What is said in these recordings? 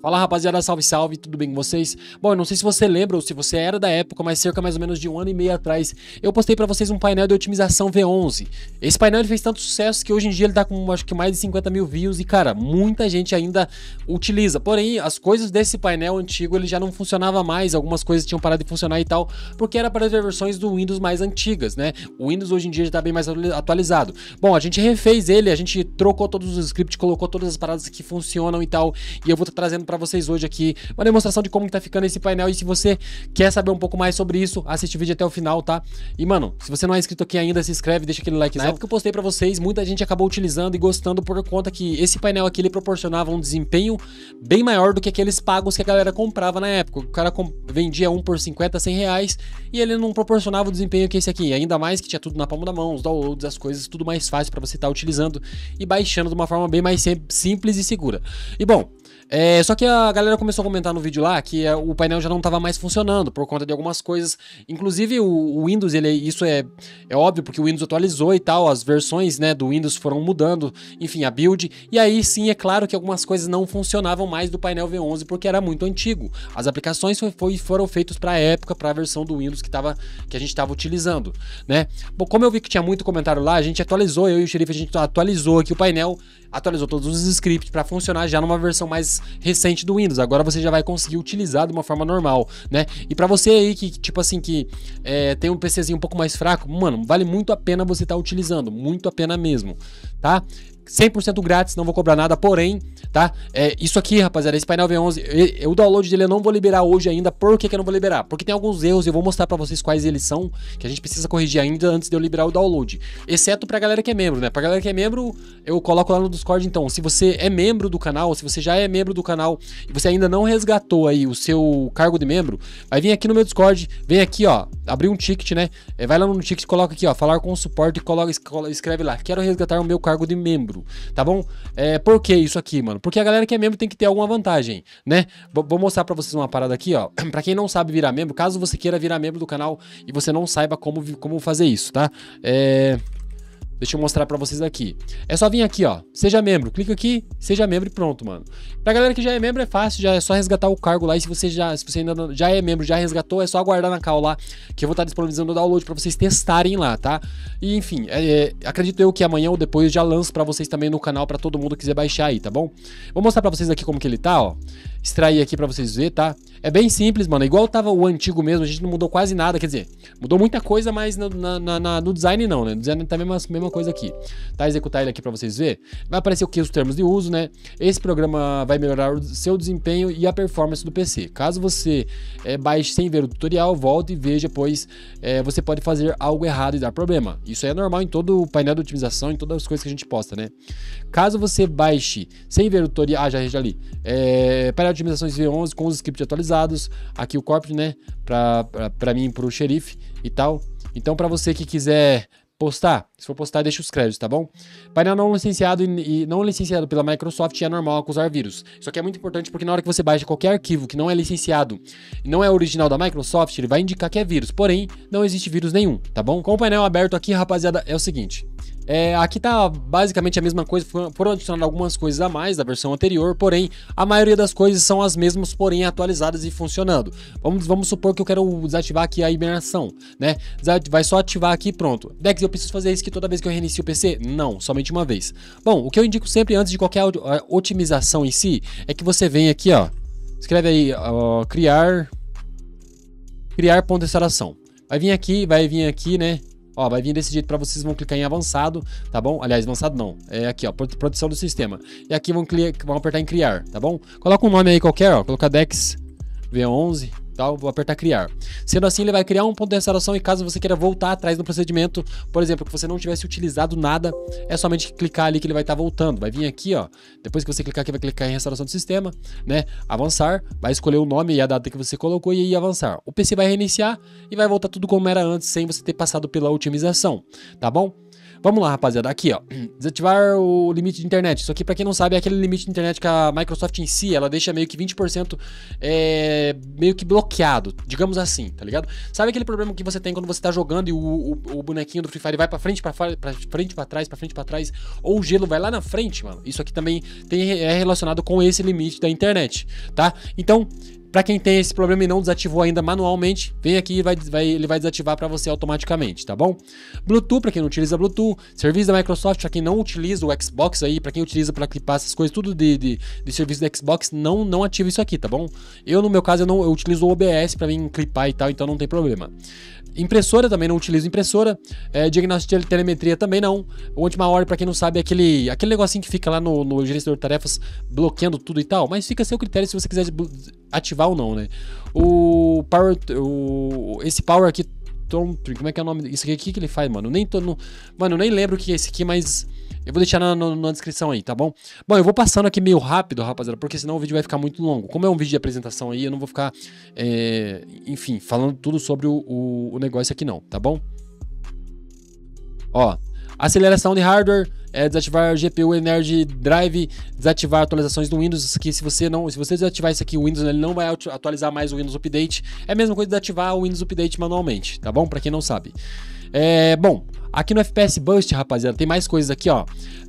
Fala rapaziada, salve salve, tudo bem com vocês? Bom, eu não sei se você lembra ou se você era da época, mas cerca mais ou menos de um ano e meio atrás, eu postei para vocês um painel de otimização V11. Esse painel fez tanto sucesso que hoje em dia ele tá com acho que mais de 50 mil views e cara, muita gente ainda utiliza. Porém, as coisas desse painel antigo ele já não funcionava mais, algumas coisas tinham parado de funcionar e tal, porque era para as versões do Windows mais antigas, né? O Windows hoje em dia já tá bem mais atualizado. Bom, a gente refez ele, a gente trocou todos os scripts, colocou todas as paradas que funcionam e tal, e eu vou estar tá trazendo para vocês hoje aqui uma demonstração de como que tá ficando esse painel. E se você quer saber um pouco mais sobre isso, assiste o vídeo até o final, tá? E, mano, se você não é inscrito aqui ainda, se inscreve, deixa aquele like. Na época que eu postei para vocês, muita gente acabou utilizando e gostando por conta que esse painel aqui ele proporcionava um desempenho bem maior do que aqueles pagos que a galera comprava na época. O cara vendia um por 50, 100 reais e ele não proporcionava o desempenho que esse aqui. Ainda mais que tinha tudo na palma da mão, os downloads, as coisas, tudo mais fácil para você estar tá utilizando e baixando de uma forma bem mais simples e segura. E bom, é, só que a galera começou a comentar no vídeo lá que é, o painel já não estava mais funcionando por conta de algumas coisas. Inclusive, o, o Windows, ele, isso é, é óbvio, porque o Windows atualizou e tal, as versões né, do Windows foram mudando, enfim, a build. E aí sim, é claro que algumas coisas não funcionavam mais do painel V11 porque era muito antigo. As aplicações foi, foi foram feitas para a época, para a versão do Windows que, tava, que a gente estava utilizando. Né? Bom, como eu vi que tinha muito comentário lá, a gente atualizou, eu e o xerife, a gente atualizou aqui o painel, atualizou todos os scripts para funcionar já numa versão mais recente do Windows. Agora você já vai conseguir utilizar de uma forma normal, né? E para você aí que, tipo assim, que é, tem um PCzinho um pouco mais fraco, mano, vale muito a pena você estar tá utilizando, muito a pena mesmo, tá? 100% grátis, não vou cobrar nada, porém, tá? É, isso aqui, rapaziada, esse painel V11, o download dele eu não vou liberar hoje ainda. Por que, que eu não vou liberar? Porque tem alguns erros e eu vou mostrar para vocês quais eles são, que a gente precisa corrigir ainda antes de eu liberar o download. Exceto pra galera que é membro, né? Pra galera que é membro, eu coloco lá no Discord, então, se você é membro do canal, se você já é membro do canal e você ainda não resgatou aí o seu cargo de membro, vai vir aqui no meu Discord, vem aqui, ó, abrir um ticket, né? É, vai lá no ticket, coloca aqui, ó, falar com o suporte, coloca, escreve lá, quero resgatar o meu cargo de membro membro, tá bom? É, por que isso aqui, mano? Porque a galera que é membro tem que ter alguma vantagem, né? B vou mostrar pra vocês uma parada aqui, ó. pra quem não sabe virar membro, caso você queira virar membro do canal e você não saiba como, como fazer isso, tá? É... Deixa eu mostrar para vocês aqui. É só vir aqui, ó. Seja membro. Clica aqui, seja membro e pronto, mano. Pra galera que já é membro é fácil, já é só resgatar o cargo lá. E se você já, se você ainda não, já é membro, já resgatou, é só aguardar na call lá, que eu vou estar tá disponibilizando o download para vocês testarem lá, tá? E enfim, é, é, acredito eu que amanhã ou depois já lanço para vocês também no canal para todo mundo que quiser baixar aí, tá bom? Vou mostrar para vocês aqui como que ele tá, ó extrair aqui para vocês ver, tá? É bem simples, mano. É igual tava o antigo mesmo, a gente não mudou quase nada. Quer dizer, mudou muita coisa, mas no, na, na, no design não, né? No design tá a mesma, mesma coisa aqui. Tá? Executar ele aqui para vocês ver. Vai aparecer o que? Os termos de uso, né? Esse programa vai melhorar o seu desempenho e a performance do PC. Caso você é, baixe sem ver o tutorial, volte e veja, pois é, você pode fazer algo errado e dar problema. Isso é normal em todo o painel de otimização, em todas as coisas que a gente posta, né? Caso você baixe sem ver o tutorial... Ah, já, já É, painel de otimizações V11 com os scripts atualizados, aqui o corpo, né, para mim, para o xerife e tal. Então, para você que quiser postar, se for postar, deixa os créditos, tá bom? Painel não licenciado e não licenciado pela Microsoft é normal acusar vírus. Isso aqui é muito importante porque na hora que você baixa qualquer arquivo que não é licenciado e não é original da Microsoft, ele vai indicar que é vírus, porém, não existe vírus nenhum, tá bom? Com o painel aberto aqui, rapaziada, é o seguinte... É, aqui tá basicamente a mesma coisa, foram adicionadas algumas coisas a mais da versão anterior, porém a maioria das coisas são as mesmas, porém atualizadas e funcionando. Vamos, vamos supor que eu quero desativar aqui a imersão, né? Vai só ativar aqui pronto. Dex, eu preciso fazer isso aqui toda vez que eu reinicio o PC? Não, somente uma vez. Bom, o que eu indico sempre antes de qualquer otimização em si é que você vem aqui, ó, escreve aí, ó, criar, criar ponto de instalação. Vai vir aqui, vai vir aqui, né? Ó, vai vir desse jeito para vocês, vão clicar em avançado, tá bom? Aliás, avançado não. É aqui, ó, proteção do sistema. E aqui vão, vão apertar em criar, tá bom? Coloca um nome aí qualquer, ó. Coloca Dex V11 tal, vou apertar criar. Sendo assim, ele vai criar um ponto de restauração e caso você queira voltar atrás no procedimento, por exemplo, que você não tivesse utilizado nada, é somente clicar ali que ele vai estar tá voltando. Vai vir aqui, ó, depois que você clicar aqui, vai clicar em restauração do sistema, né, avançar, vai escolher o nome e a data que você colocou e aí avançar. O PC vai reiniciar e vai voltar tudo como era antes, sem você ter passado pela otimização, tá bom? Vamos lá, rapaziada. Aqui, ó. Desativar o limite de internet. Isso aqui, pra quem não sabe, é aquele limite de internet que a Microsoft em si, ela deixa meio que 20% é, meio que bloqueado, digamos assim, tá ligado? Sabe aquele problema que você tem quando você tá jogando e o, o, o bonequinho do Free Fire vai pra frente, pra, pra frente, pra trás, pra frente, pra trás, ou o gelo vai lá na frente, mano? Isso aqui também tem, é relacionado com esse limite da internet, tá? Então, para quem tem esse problema e não desativou ainda manualmente, vem aqui e vai, vai, ele vai desativar para você automaticamente, tá bom? Bluetooth, para quem não utiliza Bluetooth, serviço da Microsoft, para quem não utiliza o Xbox aí, para quem utiliza para clipar essas coisas, tudo de, de, de, serviço do Xbox, não, não ativa isso aqui, tá bom? Eu, no meu caso, eu, não, eu utilizo o OBS para mim clipar e tal, então não tem problema. Impressora também não utilizo impressora. É, diagnóstico de telemetria também não. O última hora, para quem não sabe, é aquele, aquele negocinho que fica lá no, no gerenciador de tarefas bloqueando tudo e tal. Mas fica a seu critério se você quiser ativar ou não, né? O Power. O, esse Power aqui. Como é que é o nome? Isso aqui, que ele faz, mano? Nem tô, mano, nem lembro o que é esse aqui, mas eu vou deixar na, na, na, descrição aí, tá bom? Bom, eu vou passando aqui meio rápido, rapaziada, porque senão o vídeo vai ficar muito longo. Como é um vídeo de apresentação aí, eu não vou ficar, é, enfim, falando tudo sobre o, o, o negócio aqui não, tá bom? Ó, aceleração de hardware, é desativar GPU Energy Drive, desativar atualizações do Windows, que se você não, se você desativar isso aqui, o Windows né, ele não vai atualizar mais o Windows Update. É a mesma coisa de desativar o Windows Update manualmente, tá bom? Para quem não sabe. É, bom, Aqui no FPS Boost, rapaziada, tem mais coisas aqui, ó.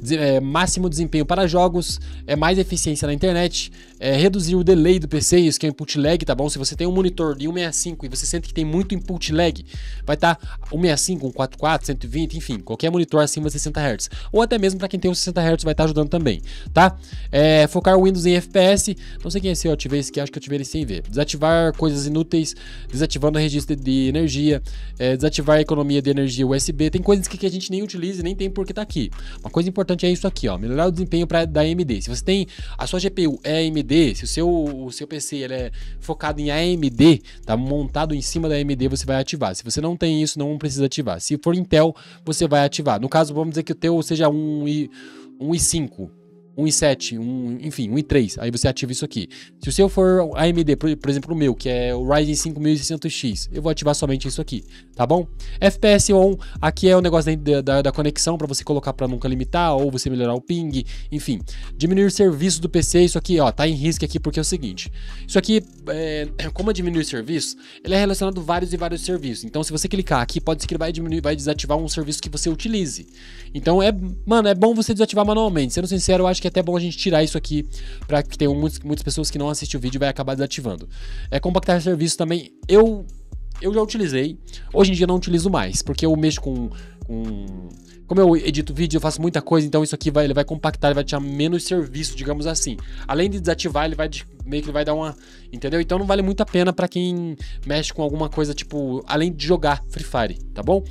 É, máximo desempenho para jogos, é mais eficiência na internet, é, reduzir o delay do PC, isso que é input lag, tá bom? Se você tem um monitor de 165 e você sente que tem muito input lag, vai estar tá 165, 144, 120, enfim, qualquer monitor acima de 60 Hz. Ou até mesmo para quem tem os 60 Hz vai estar tá ajudando também, tá? É, focar o Windows em FPS, não sei quem é esse, eu ativei esse aqui, acho que eu ativei ele sem ver. Desativar coisas inúteis, desativando o registro de energia, é, desativar a economia de de energia USB, tem coisas que, que a gente nem utiliza e nem tem porque tá aqui. Uma coisa importante é isso aqui, ó, melhorar o desempenho pra, da AMD. Se você tem a sua GPU é AMD, se o seu, o seu PC ele é focado em AMD, tá montado em cima da AMD, você vai ativar. Se você não tem isso, não precisa ativar. Se for Intel, você vai ativar. No caso, vamos dizer que o teu seja um um i5 7, um, enfim, 3. Aí você ativa isso aqui. Se o seu for AMD, por, por exemplo, o meu, que é o Ryzen 5600X, eu vou ativar somente isso aqui, tá bom? FPS on, aqui é o negócio da, da, da conexão para você colocar para nunca limitar, ou você melhorar o ping, enfim. Diminuir o serviço do PC, isso aqui, ó, tá em risco aqui porque é o seguinte. Isso aqui, é, como é diminuir o serviço, ele é relacionado vários e vários serviços. Então, se você clicar aqui, pode ser que ele vai diminuir, vai desativar um serviço que você utilize. Então, é, mano, é bom você desativar manualmente. Sendo sincero, eu acho que é é até bom a gente tirar isso aqui para que tenham muitas, muitas pessoas que não assistem o vídeo e vai acabar desativando. É compactar serviço também. Eu eu já utilizei. Hoje em dia não utilizo mais, porque eu mexo com, com. como eu edito vídeo, eu faço muita coisa, então isso aqui vai, ele vai compactar, ele vai deixar menos serviço, digamos assim. Além de desativar, ele vai meio que vai dar uma. Entendeu? Então não vale muito a pena para quem mexe com alguma coisa, tipo, além de jogar Free Fire, tá bom?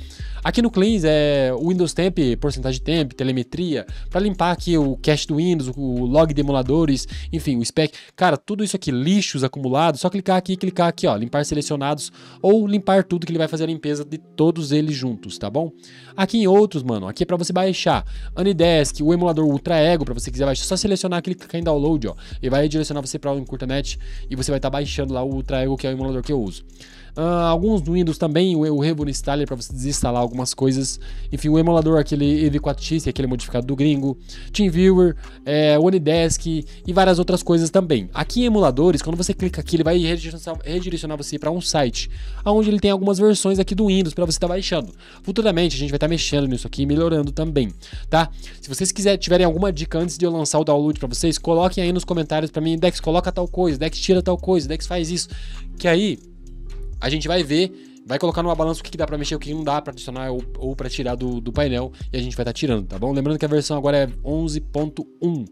Aqui no Cleans é o Windows Temp, porcentagem de temp, telemetria, para limpar aqui o cache do Windows, o log de emuladores, enfim, o spec. Cara, tudo isso aqui, lixos acumulados, só clicar aqui, clicar aqui, ó, limpar selecionados ou limpar tudo que ele vai fazer a limpeza de todos eles juntos, tá bom? Aqui em outros, mano, aqui é para você baixar Anydesk, o emulador Ultra Ego, para você quiser baixar, só selecionar, clicar em download, ó, e vai direcionar você para Curtanet e você vai estar tá baixando lá o Triangle, que é o emulador que eu uso. Uh, alguns do Windows também, o, o Revo Installer para você desinstalar algumas coisas. Enfim, o emulador, aquele EV4X, é aquele modificado do gringo, TeamViewer, é, eh, Onidesk e várias outras coisas também. Aqui em emuladores, quando você clica aqui, ele vai redirecionar, redirecionar você para um site, onde ele tem algumas versões aqui do Windows para você estar tá baixando. Futuramente a gente vai estar tá mexendo nisso aqui e melhorando também, tá? Se vocês quiserem, tiverem alguma dica antes de eu lançar o download para vocês, coloquem aí nos comentários para mim, Dex, coloca tal coisa, Dex, tira tal coisa, Dex, faz isso. Que aí a gente vai ver, vai colocar numa balança o que, que dá para mexer, o que não dá para adicionar ou, ou para tirar do, do, painel e a gente vai estar tá tirando, tá bom? Lembrando que a versão agora é 11.1,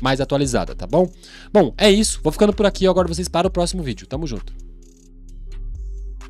mais atualizada, tá bom? Bom, é isso. Vou ficando por aqui. e agora vocês para o próximo vídeo. Tamo junto.